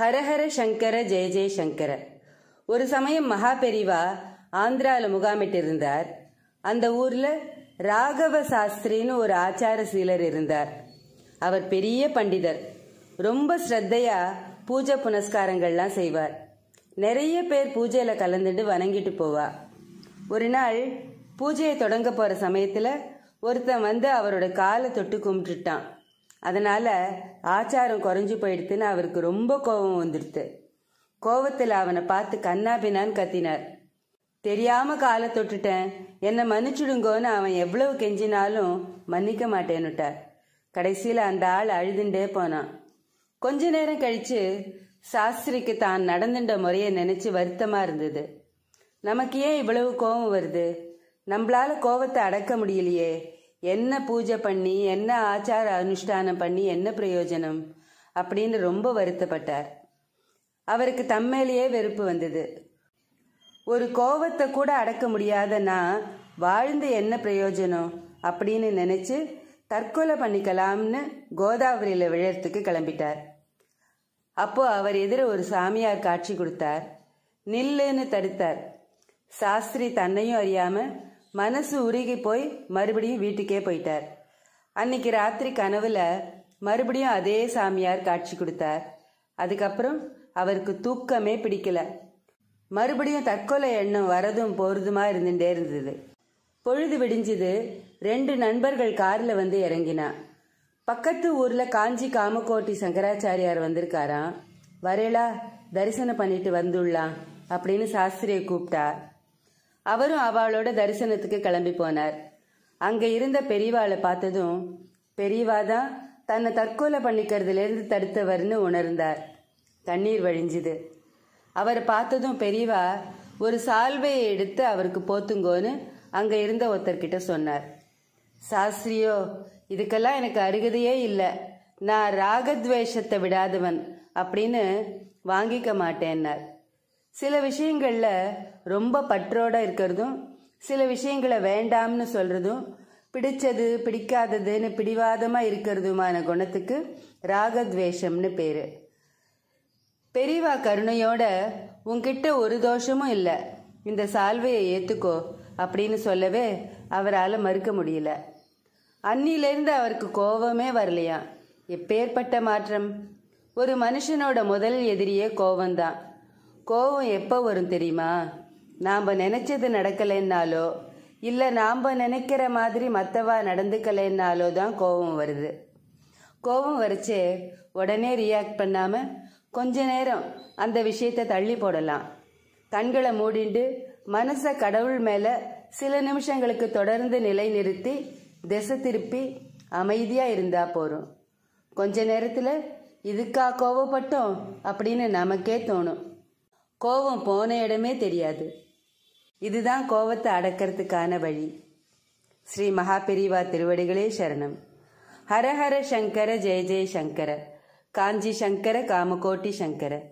ஹரஹர சங்கர ஜெய ஜெய சங்கர ஒரு சமயம் மகா பெரிவா முகாமிட்டு இருந்தார் அந்த ஊரில் ராகவ சாஸ்திரின்னு ஒரு ஆச்சார சீலர் இருந்தார் அவர் பெரிய பண்டிதர் ரொம்ப ஸ்ரத்தையா பூஜை புனஸ்காரங்கள்லாம் செய்வார் நிறைய பேர் பூஜையில் கலந்துட்டு வணங்கிட்டு போவா ஒரு நாள் பூஜையை தொடங்க போகிற சமயத்தில் ஒருத்தன் வந்து அவரோட காலை தொட்டு கும்பிட்டுட்டான் அதனால் ஆச்சாரம் குறைஞ்சு போயிடுத்துன்னு அவருக்கு ரொம்ப கோபம் வந்துடுது கோபத்தில் அவனை பார்த்து கண்ணாபினான்னு பின்னான்னு கத்தினார் தெரியாம காலை தொட்டுட்டேன் என்னை மன்னிச்சுடுங்கோன்னு அவன் எவ்வளவு கெஞ்சினாலும் மன்னிக்க மாட்டேன்னுட்டார் கடைசியில் அந்த ஆள் அழுதுண்டே போனான் கொஞ்ச நேரம் கழிச்சு சாஸ்திரிக்கு தான் நடந்துட்ட முறையை நினைச்சு வருத்தமா இருந்தது நமக்கு ஏன் இவ்வளவு கோபம் வருது நம்மளால கோபத்தை அடக்க முடியலையே என்ன பூஜை பண்ணி என்ன ஆச்சார அனுஷ்டானம் பண்ணி என்ன பிரயோஜனம் அப்படின்னு ரொம்ப வருத்தப்பட்டார் அவருக்கு தம்மேலேயே வெறுப்பு வந்தது ஒரு கோவத்தை கூட அடக்க முடியாத நான் வாழ்ந்து என்ன பிரயோஜனம் அப்படின்னு நினைச்சு தற்கொலை பண்ணிக்கலாம்னு கோதாவரியில் விழத்துக்கு கிளம்பிட்டார் அப்போ அவர் எதிர ஒரு சாமியார் காட்சி கொடுத்தார் நில்லுன்னு தடுத்தார் சாஸ்திரி தன்னையும் அறியாம மனசு உருகி போய் மறுபடியும் வீட்டுக்கே போயிட்டார் அன்னைக்கு ராத்திரி கனவுல மறுபடியும் அதே சாமியார் காட்சி கொடுத்தார் அதுக்கப்புறம் அவருக்கு தூக்கமே பிடிக்கல மறுபடியும் தற்கொலை எண்ணம் வரதும் போறதுமா இருந்துட்டே இருந்தது பொழுது விடிஞ்சது ரெண்டு நண்பர்கள் காரில் வந்து இறங்கினா பக்கத்து ஊரில் காஞ்சி காமக்கோட்டி சங்கராச்சாரியார் வந்திருக்காராம் வரேலா தரிசனம் பண்ணிட்டு வந்துடலாம் அப்படின்னு சாஸ்திரியை கூப்பிட்டா அவரும் அவளோட தரிசனத்துக்கு கிளம்பி போனார் அங்கே இருந்த பெரியவாளை பார்த்ததும் பெரியவாதான் தான் தன்னை தற்கொலை பண்ணிக்கிறதுலேருந்து தடுத்தவர்னு உணர்ந்தார் தண்ணீர் வழிஞ்சுது அவரை பார்த்ததும் பெரியவா ஒரு சால்வையை எடுத்து அவருக்கு போத்துங்கோன்னு அங்கே இருந்த ஒருத்தர்கிட்ட சொன்னார் சாஸ்திரியோ இதுக்கெல்லாம் எனக்கு அருகதையே இல்லை நான் ராகத்வேஷத்தை விடாதவன் அப்படின்னு வாங்கிக்க மாட்டேன்னார் சில விஷயங்களில் ரொம்ப பற்றோடு இருக்கிறதும் சில விஷயங்களை வேண்டாம்னு சொல்கிறதும் பிடிச்சது பிடிக்காததுன்னு பிடிவாதமாக இருக்கிறதுமான குணத்துக்கு ராகத்வேஷம்னு பேர் பெரியவா கருணையோட உன்கிட்ட ஒரு தோஷமும் இல்லை இந்த சால்வையை ஏற்றுக்கோ அப்படின்னு சொல்லவே அவரால் மறுக்க முடியல அன்னிலேருந்து அவருக்கு கோபமே வரலையா எப்பேற்பட்ட மாற்றம் ஒரு மனுஷனோட முதல் எதிரியே கோபம்தான் கோவம் எப்போ வரும் தெரியுமா நாம் நினச்சது நடக்கலைன்னாலோ இல்லை நாம் நினைக்கிற மாதிரி மற்றவா நடந்துக்கலைன்னாலோ தான் கோபம் வருது கோபம் வரைச்சே உடனே ரியாக்ட் பண்ணாமல் கொஞ்ச நேரம் அந்த விஷயத்தை தள்ளி போடலாம் கண்களை மூடிண்டு மனசை கடவுள் மேலே சில நிமிஷங்களுக்கு தொடர்ந்து நிலை நிறுத்தி திசை திருப்பி அமைதியாக இருந்தால் போகிறோம் கொஞ்ச நேரத்தில் இதுக்கா கோவப்பட்டோம் அப்படின்னு நமக்கே தோணும் கோபம் போன இடமே தெரியாது இதுதான் கோபத்தை அடக்கிறதுக்கான வழி ஸ்ரீ மகாபெரிவா திருவடிகளே சரணம் ஹரஹர சங்கர ஜெய ஜெய சங்கர காஞ்சி சங்கர காமகோட்டி சங்கர